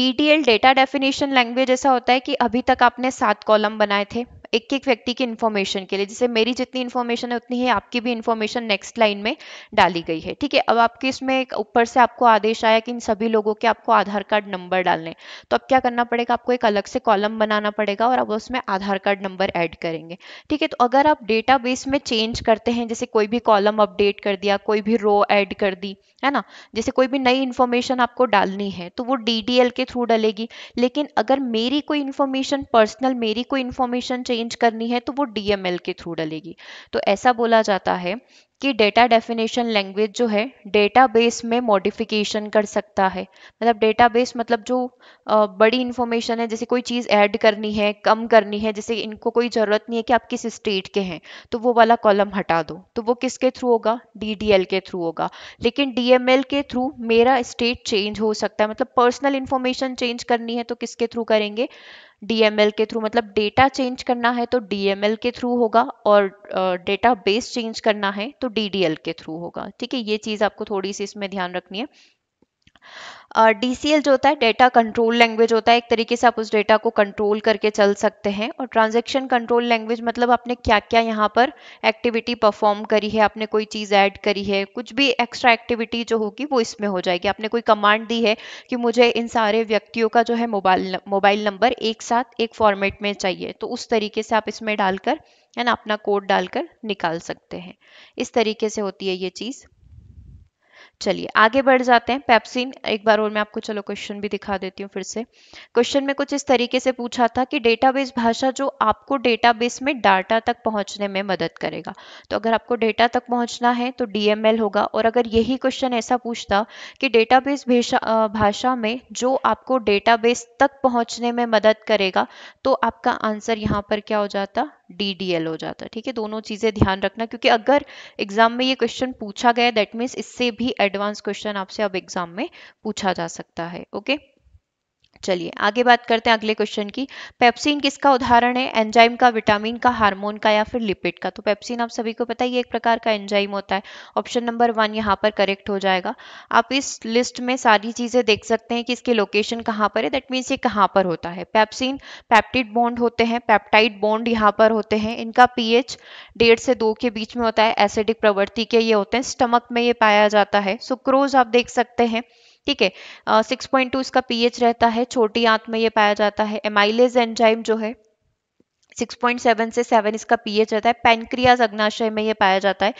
डीटीएल डेटा डेफिनेशन लैंग्वेज ऐसा होता है कि अभी तक आपने सात कॉलम बनाए थे एक एक व्यक्ति की इन्फॉर्मेशन के लिए जैसे मेरी जितनी इन्फॉर्मेशन है उतनी ही आपकी भी इन्फॉर्मेशन नेक्स्ट लाइन में डाली गई है ठीक है अब आपके इसमें एक ऊपर से आपको आदेश आया कि इन सभी लोगों के आपको आधार कार्ड नंबर डालने तो अब क्या करना पड़ेगा आपको एक अलग से कॉलम बनाना पड़ेगा और अब उसमें आधार कार्ड नंबर ऐड करेंगे ठीक है तो अगर आप डेटा में चेंज करते हैं जैसे कोई भी कॉलम अपडेट कर दिया कोई भी रो ऐड कर दी है ना जैसे कोई भी नई इन्फॉर्मेशन आपको डालनी है तो वो डी के थ्रू डलेगी लेकिन अगर मेरी कोई इन्फॉर्मेशन पर्सनल मेरी कोई इन्फॉर्मेशन चेंज करनी है तो वो डी के थ्रू डलेगी तो ऐसा बोला जाता है कि डेटा डेफिनेशन लैंग्वेज जो है डेटाबेस में मॉडिफिकेशन कर सकता है मतलब डेटाबेस मतलब जो बड़ी इन्फॉर्मेशन है जैसे कोई चीज़ ऐड करनी है कम करनी है जैसे इनको कोई ज़रूरत नहीं है कि आप किस स्टेट के हैं तो वो वाला कॉलम हटा दो तो वो किसके थ्रू होगा डी के थ्रू होगा लेकिन डी के थ्रू मेरा स्टेट चेंज हो सकता है मतलब पर्सनल इन्फॉर्मेशन चेंज करनी है तो किसके थ्रू करेंगे डीएमएल के थ्रू मतलब डेटा चेंज करना है तो डीएमएल के थ्रू होगा और डेटा बेस चेंज करना है तो डीडीएल के थ्रू होगा ठीक है ये चीज़ आपको थोड़ी सी इसमें ध्यान रखनी है डीसीएल जो होता है डेटा कंट्रोल लैंग्वेज होता है एक तरीके से आप उस डेटा को कंट्रोल करके चल सकते हैं और ट्रांजेक्शन कंट्रोल लैंग्वेज मतलब आपने क्या क्या यहाँ पर एक्टिविटी परफॉर्म करी है आपने कोई चीज़ ऐड करी है कुछ भी एक्स्ट्रा एक्टिविटी जो होगी वो इसमें हो जाएगी आपने कोई कमांड दी है कि मुझे इन सारे व्यक्तियों का जो है मोबाइल मोबाइल नंबर एक साथ एक फॉर्मेट में चाहिए तो उस तरीके से आप इसमें डालकर एंड अपना कोड डालकर निकाल सकते हैं इस तरीके से होती है ये चीज़ चलिए आगे बढ़ जाते हैं पेप्सिन एक बार और मैं आपको चलो क्वेश्चन भी दिखा देती हूँ फिर से क्वेश्चन में कुछ इस तरीके से पूछा था कि डेटाबेस भाषा जो आपको डेटाबेस में डाटा तक पहुँचने में मदद करेगा तो अगर आपको डेटा तक पहुँचना है तो डीएमएल होगा और अगर यही क्वेश्चन ऐसा पूछता कि डेटाबेस भाषा में जो आपको डेटाबेस तक पहुँचने में मदद करेगा तो आपका आंसर यहाँ पर क्या हो जाता डीडीएल हो जाता है ठीक है दोनों चीज़ें ध्यान रखना क्योंकि अगर एग्जाम में ये क्वेश्चन पूछा गया दैट मीन्स इससे भी एडवांस क्वेश्चन आपसे अब एग्जाम में पूछा जा सकता है ओके चलिए आगे बात करते हैं अगले क्वेश्चन की पेप्सिन किसका उदाहरण है एंजाइम का विटामिन का हार्मोन का या फिर लिपिड का तो पेप्सिन आप सभी को पता है ये एक प्रकार का एंजाइम होता है ऑप्शन नंबर वन यहाँ पर करेक्ट हो जाएगा आप इस लिस्ट में सारी चीज़ें देख सकते हैं कि इसके लोकेशन कहाँ पर है दैट मीन्स ये कहाँ पर होता है पैप्सिन पैप्टिड बॉन्ड होते हैं पैप्टाइड बॉन्ड यहाँ पर होते हैं इनका पी डेढ़ से दो के बीच में होता है एसिडिक प्रवृत्ति के ये होते हैं स्टमक में ये पाया जाता है सुक्रोज आप देख सकते हैं ठीक है सिक्स पॉइंट टू इसका पीएच रहता है छोटी आंत में ये पाया जाता है एमाइलेज एंजाइम जो है 6.7 से 7 इसका पीएच रहता है पेनक्रियाज अग्नाशय में ये पाया जाता है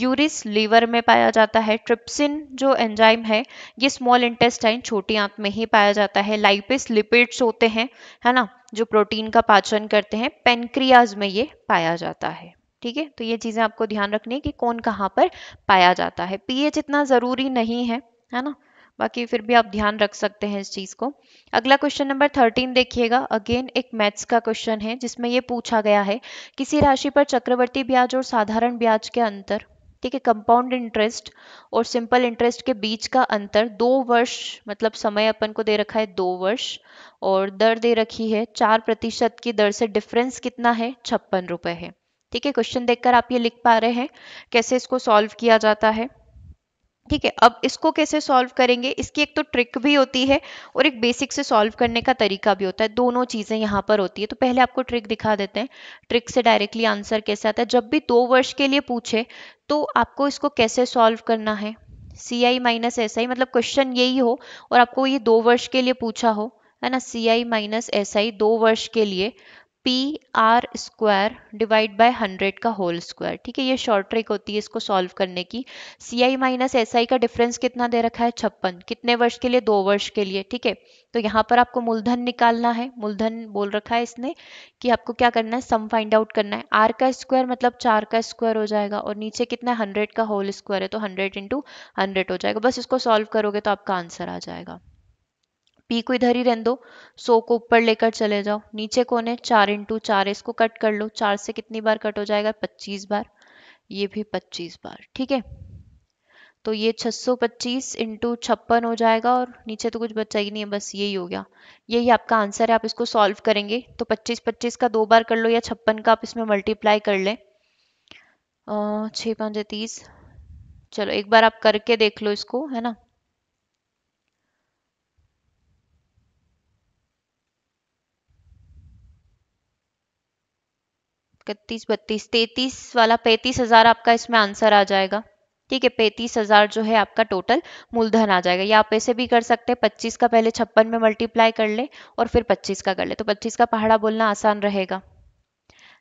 यूरिस लीवर में पाया जाता है ट्रिप्सिन जो एंजाइम है ये स्मॉल इंटेस्टाइन छोटी आंत में ही पाया जाता है लाइपिस लिपिड्स होते हैं है ना जो प्रोटीन का पाचन करते हैं पेनक्रियाज में ये पाया जाता है ठीक है तो ये चीज़ें आपको ध्यान रखनी है कि कौन कहाँ पर पाया जाता है पीएच इतना ज़रूरी नहीं है है ना बाकी फिर भी आप ध्यान रख सकते हैं इस चीज़ को अगला क्वेश्चन नंबर थर्टीन देखिएगा अगेन एक मैथ्स का क्वेश्चन है जिसमें ये पूछा गया है किसी राशि पर चक्रवर्ती ब्याज और साधारण ब्याज के अंतर ठीक है कंपाउंड इंटरेस्ट और सिंपल इंटरेस्ट के बीच का अंतर दो वर्ष मतलब समय अपन को दे रखा है दो वर्ष और दर दे रखी है चार प्रतिशत की दर से डिफरेंस कितना है छप्पन रुपए है ठीक है क्वेश्चन देखकर आप ये लिख पा रहे हैं कैसे इसको सॉल्व किया जाता है ठीक है अब इसको कैसे सॉल्व करेंगे इसकी एक तो ट्रिक भी होती है और एक बेसिक से सॉल्व करने का तरीका भी होता है दोनों चीज़ें यहाँ पर होती है तो पहले आपको ट्रिक दिखा देते हैं ट्रिक से डायरेक्टली आंसर कैसे आता है जब भी दो वर्ष के लिए पूछे तो आपको इसको कैसे सॉल्व करना है सी आई माइनस एस आई मतलब क्वेश्चन यही हो और आपको ये दो वर्ष के लिए पूछा हो है ना सी आई माइनस एस आई दो वर्ष के लिए P R square divide by hundred का होल स्क्वायर ठीक है ये शॉर्ट ट्रिक होती है इसको सॉल्व करने की सी आई माइनस एस आई का डिफरेंस कितना दे रखा है छप्पन कितने वर्ष के लिए दो वर्ष के लिए ठीक है तो यहाँ पर आपको मूलधन निकालना है मूलधन बोल रखा है इसने कि आपको क्या करना है सम फाइंड आउट करना है आर का स्क्वायर मतलब चार का स्क्वायर हो जाएगा और नीचे कितना है हंड्रेड का होल स्क्वायर है तो हंड्रेड इंटू हंड्रेड हो जाएगा बस इसको सॉल्व करोगे तो आपका आंसर आ जाएगा पी को इधर ही रहन दो सो को ऊपर लेकर चले जाओ नीचे कौन है चार इंटू चार इसको कट कर लो चार से कितनी बार कट हो जाएगा पच्चीस बार ये भी पच्चीस बार ठीक है तो ये 625 इंटू छप्पन हो जाएगा और नीचे तो कुछ बचा ही नहीं है बस यही हो गया यही आपका आंसर है आप इसको सॉल्व करेंगे तो 25 25 का दो बार कर लो या छप्पन का आप इसमें मल्टीप्लाई कर लें छः पाँच तीस चलो एक बार आप करके देख लो इसको है ना इकतीस बत्तीस तैतीस वाला पैंतीस हजार आपका इसमें आंसर आ जाएगा ठीक है पैंतीस हजार जो है आपका टोटल मूलधन आ जाएगा या आप ऐसे भी कर सकते हैं पच्चीस का पहले छप्पन में मल्टीप्लाई कर ले और फिर पच्चीस का कर ले तो पच्चीस का पहाड़ा बोलना आसान रहेगा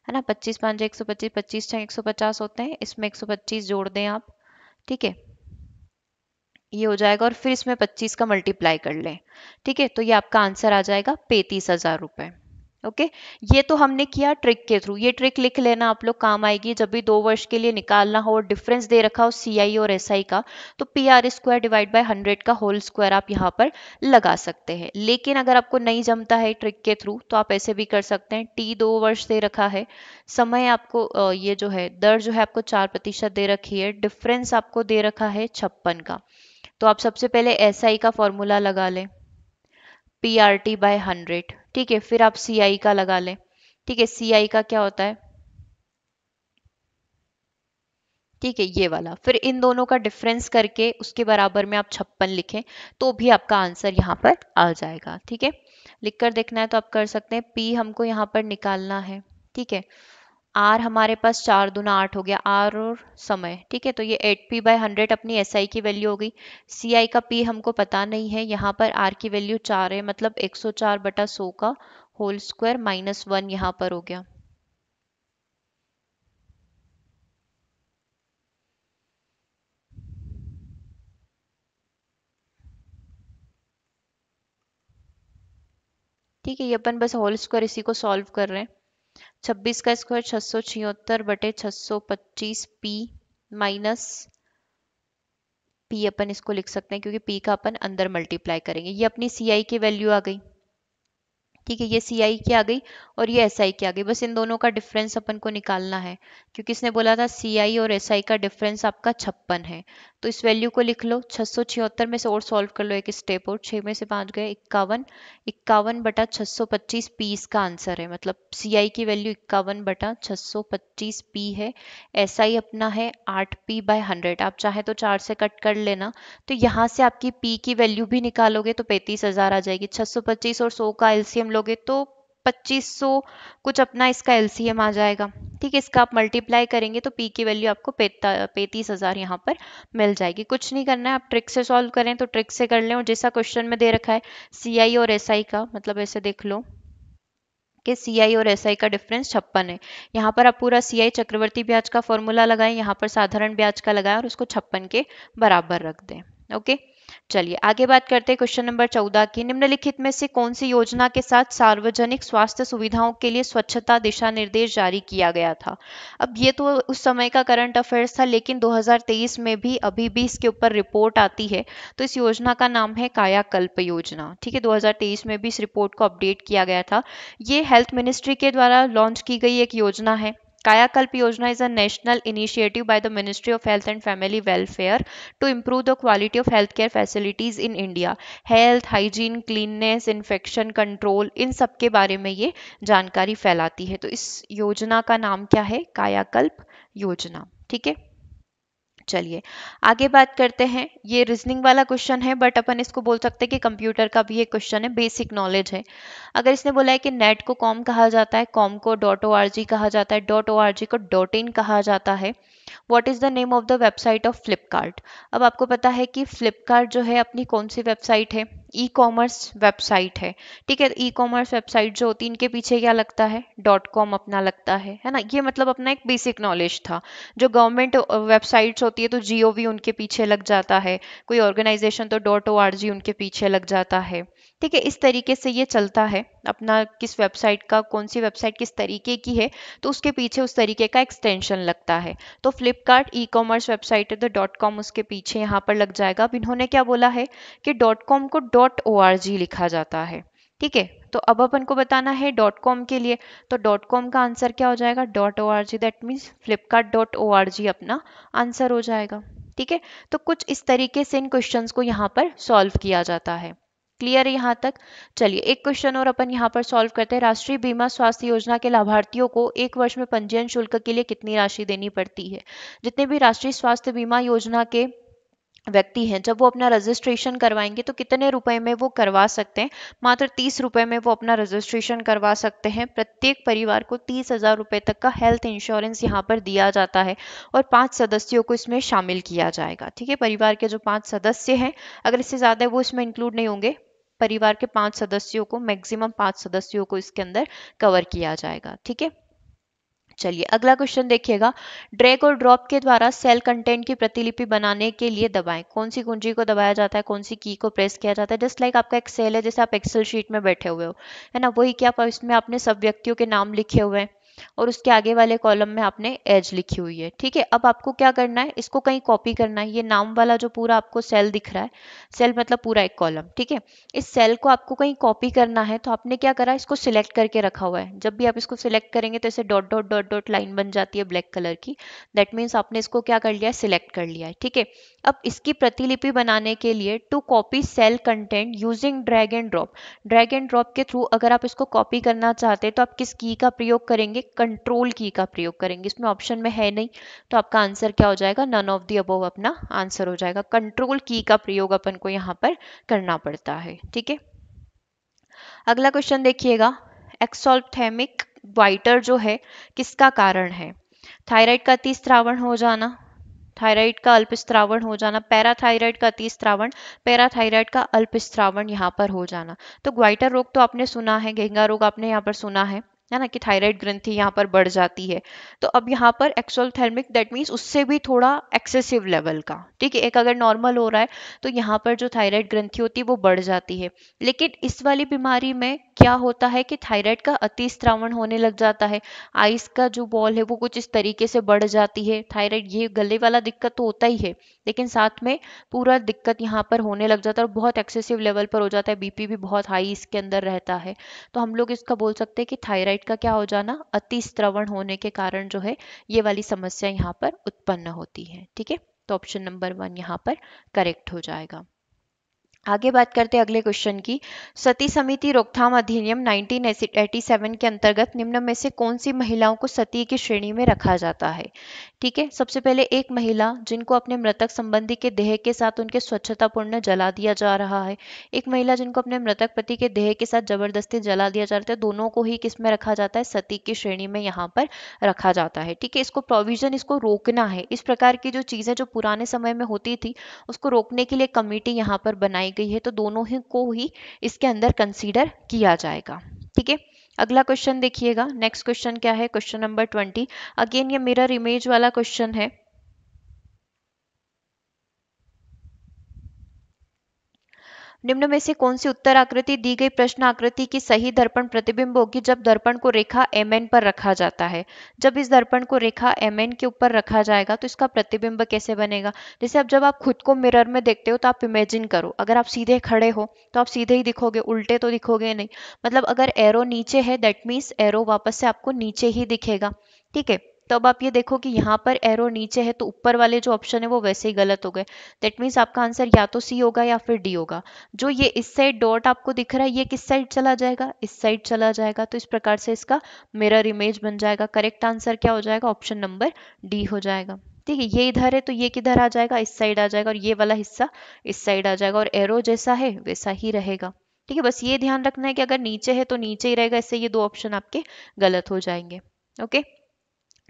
है ना पच्चीस पाँच एक सौ पच्चीस पच्चीस छः एक सौ पचास होते हैं इसमें एक सौ पच्चीस जोड़ दें आप ठीक है ये हो जाएगा और फिर इसमें पच्चीस का मल्टीप्लाई कर लें ठीक है तो ये आपका आंसर आ जाएगा पैंतीस हजार रुपये ओके ये तो हमने किया ट्रिक के थ्रू ये ट्रिक लिख लेना आप लोग काम आएगी जब भी दो वर्ष के लिए निकालना हो और डिफरेंस दे रखा हो सीआई और एसआई का तो P R square divide by hundred का होल स्क्वायर आप यहाँ पर लगा सकते हैं लेकिन अगर आपको नहीं जमता है ट्रिक के थ्रू तो आप ऐसे भी कर सकते हैं टी दो वर्ष दे रखा है समय आपको ये जो है दर जो है आपको चार प्रतिशत दे रखी है डिफरेंस आपको दे रखा है छप्पन का तो आप सबसे पहले एस आई का फॉर्मूला लगा लें P R T by hundred ठीक है फिर आप सीआई का लगा लें ठीक है सीआई का क्या होता है ठीक है ये वाला फिर इन दोनों का डिफरेंस करके उसके बराबर में आप छप्पन लिखें तो भी आपका आंसर यहाँ पर आ जाएगा ठीक है लिखकर देखना है तो आप कर सकते हैं पी हमको यहाँ पर निकालना है ठीक है आर हमारे पास चार दुना आठ हो गया आर और समय ठीक है तो ये एट पी बाई हंड्रेड अपनी एस SI की वैल्यू हो गई सी आई का पी हमको पता नहीं है यहाँ पर आर की वैल्यू चार है मतलब एक सौ चार बटा सौ का होल स्क्वायर माइनस वन यहाँ पर हो गया ठीक है ये अपन बस होल स्क्वायर इसी को सॉल्व कर रहे हैं छब्बीस का स्क्वायर छः सौ छिहत्तर बटे छः सौ पच्चीस पी माइनस पी अपन इसको लिख सकते हैं क्योंकि पी का अपन अंदर मल्टीप्लाई करेंगे ये अपनी सी की वैल्यू आ गई ठीक है ये सी आई की आ गई और ये एस SI आई की आ गई बस इन दोनों का डिफरेंस अपन को निकालना है क्योंकि इसने बोला था सी आई और एस SI आई का डिफरेंस आपका छप्पन है तो इस वैल्यू को लिख लो छिहत्तर में से और सॉल्व कर लो एक स्टेप और छः में से पाँच गए इक्यावन इक्यावन बटा पच्चीस पी इसका आंसर है मतलब सी आई की वैल्यू इक्यावन बटा पच्चीस पी है एस SI आई अपना है आठ पी बाय हंड्रेड आप चाहे तो चार से कट कर लेना तो यहाँ से आपकी पी की वैल्यू भी निकालोगे तो पैंतीस हज़ार आ जाएगी पच्चीस और सौ का एल्सियम लोगे तो 2500 कुछ अपना इसका एल आ जाएगा ठीक है इसका आप मल्टीप्लाई करेंगे तो पी की वैल्यू आपको पैंतीस हज़ार यहाँ पर मिल जाएगी कुछ नहीं करना है आप ट्रिक से सॉल्व करें तो ट्रिक से कर लें और जैसा क्वेश्चन में दे रखा है सी और एसआई का मतलब ऐसे देख लो कि सीआई और एसआई का डिफरेंस छप्पन है यहाँ पर आप पूरा सीआई चक्रवर्ती ब्याज का फॉर्मूला लगाएं यहाँ पर साधारण ब्याज का लगाएं और उसको छप्पन के बराबर रख दें ओके okay? चलिए आगे बात करते हैं क्वेश्चन नंबर चौदह की निम्नलिखित में से कौन सी योजना के साथ सार्वजनिक स्वास्थ्य सुविधाओं के लिए स्वच्छता दिशा निर्देश जारी किया गया था अब ये तो उस समय का करंट अफेयर्स था लेकिन 2023 में भी अभी भी इसके ऊपर रिपोर्ट आती है तो इस योजना का नाम है कायाकल्प योजना ठीक है दो में भी इस रिपोर्ट को अपडेट किया गया था ये हेल्थ मिनिस्ट्री के द्वारा लॉन्च की गई एक योजना है कायाकल्प योजना is a national initiative by the ministry of health and family welfare to improve the quality of health care facilities in India health hygiene cleanliness infection control इन सब के बारे में ये जानकारी फैलाती है तो इस योजना का नाम क्या है कायाकल्प योजना ठीक है चलिए आगे बात करते हैं ये रीजनिंग वाला क्वेश्चन है बट अपन इसको बोल सकते हैं कि कंप्यूटर का भी ये क्वेश्चन है बेसिक नॉलेज है अगर इसने बोला है कि नेट को कॉम कहा जाता है कॉम को डॉट ओ कहा जाता है dot O co dot in कहा जाता है what is the name of the website of Flipkart अब आपको पता है कि फ्लिपकार्ट जो है अपनी कौन सी वेबसाइट है ई कॉमर्स वेबसाइट है ठीक है ई कॉमर्स वेबसाइट जो होती है इनके पीछे क्या लगता है डॉट कॉम अपना लगता है है ना ये मतलब अपना एक बेसिक नॉलेज था जो गवर्नमेंट वेबसाइट्स होती है तो जी उनके पीछे लग जाता है कोई ऑर्गेनाइजेशन तो डॉट ओ उनके पीछे लग जाता है ठीक है इस तरीके से ये चलता है अपना किस वेबसाइट का कौन सी वेबसाइट किस तरीके की है तो उसके पीछे उस तरीके का एक्सटेंशन लगता है तो फ्लिपकार्ट ई कॉमर्स वेबसाइट है तो डॉट कॉम उसके पीछे यहाँ पर लग जाएगा अब इन्होंने क्या बोला है कि डॉट कॉम को डॉट ओ आर जी लिखा जाता है ठीक है तो अब अपन को बताना है डॉट कॉम के लिए तो डॉट कॉम का आंसर क्या हो जाएगा dot O R G that means Flipkart dot O R G अपना आंसर हो जाएगा ठीक है तो कुछ इस तरीके से इन क्वेश्चंस को यहाँ पर सॉल्व किया जाता है क्लियर है यहाँ तक चलिए एक क्वेश्चन और अपन यहाँ पर सॉल्व करते हैं राष्ट्रीय बीमा स्वास्थ्य योजना के लाभार्थियों को एक वर्ष में पंजीयन शुल्क के लिए कितनी राशि देनी पड़ती है जितने भी राष्ट्रीय स्वास्थ्य बीमा योजना के व्यक्ति हैं जब वो अपना रजिस्ट्रेशन करवाएंगे तो कितने रुपए में वो करवा सकते हैं मात्र तीस रुपए में वो अपना रजिस्ट्रेशन करवा सकते हैं प्रत्येक परिवार को तीस हजार रुपए तक का हेल्थ इंश्योरेंस यहाँ पर दिया जाता है और पांच सदस्यों को इसमें शामिल किया जाएगा ठीक है परिवार के जो पांच सदस्य हैं अगर इससे ज़्यादा है वो इसमें इंक्लूड नहीं होंगे परिवार के पांच सदस्यों को मैक्सिमम पांच सदस्यों को इसके अंदर कवर किया जाएगा ठीक है चलिए अगला क्वेश्चन देखिएगा ड्रैग और ड्रॉप के द्वारा सेल कंटेंट की प्रतिलिपि बनाने के लिए दबाएं कौन सी कुंजी को दबाया जाता है कौन सी की को प्रेस किया जाता है जस्ट लाइक like आपका सेल है जैसे आप एक्सेल शीट में बैठे हुए हो है ना वही क्या इसमें आपने सब व्यक्तियों के नाम लिखे हुए हैं और उसके आगे वाले कॉलम में आपने एज लिखी हुई है ठीक है अब आपको क्या करना है इसको कहीं कॉपी करना है ये नाम वाला जो पूरा आपको सेल दिख रहा है सेल मतलब पूरा एक कॉलम ठीक है इस सेल को आपको कहीं कॉपी करना है तो आपने क्या करा इसको सिलेक्ट करके रखा हुआ है जब भी आप इसको सिलेक्ट करेंगे तो ऐसे dot dot dot dot line बन जाती है ब्लैक कलर की दैट मीन्स आपने इसको क्या कर लिया सिलेक्ट कर लिया है ठीक है अब इसकी प्रतिलिपि बनाने के लिए to copy cell content using drag and drop drag and drop के थ्रू अगर आप इसको कॉपी करना चाहते हैं तो आप किस की का प्रयोग करेंगे कंट्रोल की का प्रयोग करेंगे इसमें ऑप्शन में है नहीं तो आपका आंसर क्या हो जाएगा नन ऑफ दी अबोव अपना आंसर हो जाएगा कंट्रोल की का प्रयोग अपन को यहाँ पर करना पड़ता है ठीक है अगला क्वेश्चन देखिएगा एक्सोल्थेमिक वाइटर जो है किसका कारण है थायराइड का त्रावण हो जाना थायराइड का अल्पस्त्रावण हो जाना पैराथायराइड का अति स्त्रावण पैराथायराइड का अल्पस्त्रावण यहाँ पर हो जाना तो ग्वाइटर रोग तो आपने सुना है गेंगा रोग आपने यहाँ पर सुना है है ना कि थायराइड ग्रंथि यहाँ पर बढ़ जाती है तो अब यहाँ पर एक्सोलथर्मिक दैट मीन्स उससे भी थोड़ा एक्सेसिव लेवल का ठीक है एक अगर नॉर्मल हो रहा है तो यहाँ पर जो थायराइड ग्रंथि होती है वो बढ़ जाती है लेकिन इस वाली बीमारी में क्या होता है कि थायराइड का अति स्त्रावण होने लग जाता है आइस का जो बॉल है वो कुछ इस तरीके से बढ़ जाती है थायराइड ये गले वाला दिक्कत तो होता ही है लेकिन साथ में पूरा दिक्कत यहाँ पर होने लग जाता है और बहुत एक्सेसिव लेवल पर हो जाता है बीपी भी बहुत हाई इसके अंदर रहता है तो हम लोग इसका बोल सकते हैं कि थायराइड पेट का क्या हो जाना अति स्त्रवण होने के कारण जो है ये वाली समस्या यहाँ पर उत्पन्न होती है ठीक है तो ऑप्शन नंबर वन यहाँ पर करेक्ट हो जाएगा आगे बात करते हैं अगले क्वेश्चन की सती समिति रोकथाम अधिनियम 1987 के अंतर्गत निम्न में से कौन सी महिलाओं को सती की श्रेणी में रखा जाता है ठीक है सबसे पहले एक महिला जिनको अपने मृतक संबंधी के देह के साथ उनके स्वच्छतापूर्ण जला दिया जा रहा है एक महिला जिनको अपने मृतक पति के देह के साथ जबरदस्ती जला दिया जा रहा है दोनों को ही किस में रखा जाता है सती की श्रेणी में यहाँ पर रखा जाता है ठीक है इसको प्रोविजन इसको रोकना है इस प्रकार की जो चीज़ें जो पुराने समय में होती थी उसको रोकने के लिए कमेटी यहाँ पर बनाई गई है तो दोनों ही को ही इसके अंदर कंसिडर किया जाएगा ठीक है अगला क्वेश्चन देखिएगा नेक्स्ट क्वेश्चन क्या है क्वेश्चन नंबर ट्वेंटी अगेन ये मिरर इमेज वाला क्वेश्चन है निम्न में से कौन सी उत्तर आकृति दी गई प्रश्न आकृति की सही दर्पण प्रतिबिंब होगी जब दर्पण को रेखा एम एन पर रखा जाता है जब इस दर्पण को रेखा एम एन के ऊपर रखा जाएगा तो इसका प्रतिबिंब कैसे बनेगा जैसे अब जब आप खुद को मिरर में देखते हो तो आप इमेजिन करो अगर आप सीधे खड़े हो तो आप सीधे ही दिखोगे उल्टे तो दिखोगे नहीं मतलब अगर एरो नीचे है दैट मीन्स एरो वापस से आपको नीचे ही दिखेगा ठीक है तब आप ये देखो कि यहाँ पर एरो नीचे है तो ऊपर वाले जो ऑप्शन है वो वैसे ही गलत हो गए दैट मीन्स आपका आंसर या तो सी होगा या फिर डी होगा जो ये इस साइड डॉट आपको दिख रहा है ये किस साइड चला जाएगा इस साइड चला जाएगा तो इस प्रकार से इसका मिरर इमेज बन जाएगा करेक्ट आंसर क्या हो जाएगा ऑप्शन नंबर डी हो जाएगा ठीक है ये इधर है तो ये किधर आ जाएगा इस साइड आ जाएगा और ये वाला हिस्सा इस साइड आ जाएगा और एरो जैसा है वैसा ही रहेगा ठीक है बस ये ध्यान रखना है कि अगर नीचे है तो नीचे ही रहेगा इससे ये दो ऑप्शन आपके गलत हो जाएंगे ओके okay?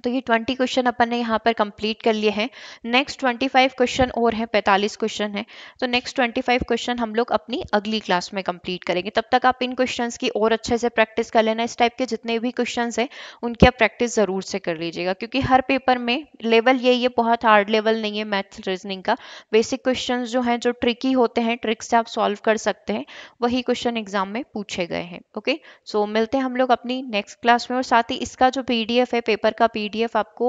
तो ये 20 क्वेश्चन अपन ने यहाँ पर कंप्लीट कर लिए हैं नेक्स्ट 25 क्वेश्चन और हैं 45 क्वेश्चन हैं तो नेक्स्ट 25 क्वेश्चन हम लोग अपनी अगली क्लास में कंप्लीट करेंगे तब तक आप इन क्वेश्चंस की और अच्छे से प्रैक्टिस कर लेना इस टाइप के जितने भी क्वेश्चन हैं उनकी आप प्रैक्टिस ज़रूर से कर लीजिएगा क्योंकि हर पेपर में लेवल ये ये बहुत हार्ड लेवल नहीं है मैथ्स रीजनिंग का बेसिक क्वेश्चन जो हैं जो ट्रिकी होते हैं ट्रिक्स से आप सॉल्व कर सकते हैं वही क्वेश्चन एग्जाम में पूछे गए हैं ओके सो मिलते हैं हम लोग अपनी नेक्स्ट क्लास में और साथ ही इसका जो पी है पेपर का पी पीडीएफ आपको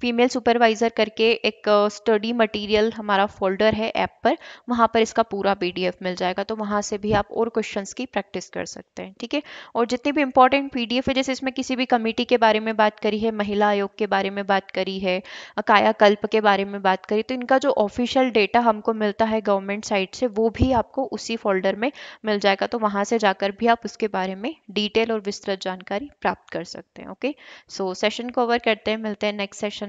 फीमेल सुपरवाइज़र करके एक स्टडी मटेरियल हमारा फोल्डर है ऐप पर वहाँ पर इसका पूरा पीडीएफ मिल जाएगा तो वहाँ से भी आप और क्वेश्चन की प्रैक्टिस कर सकते हैं ठीक है और जितनी भी इंपॉर्टेंट पीडीएफ है जैसे इसमें किसी भी कमेटी के बारे में बात करी है महिला आयोग के बारे में बात करी है कायाकल्प के बारे में बात करी तो इनका जो ऑफिशियल डेटा हमको मिलता है गवर्नमेंट साइट से वो भी आपको उसी फोल्डर में मिल जाएगा तो वहाँ से जाकर भी आप उसके बारे में डिटेल और विस्तृत जानकारी प्राप्त कर सकते हैं ओके सो सेशन को ओवर करते हैं मिलते हैं नेक्स्ट सेशन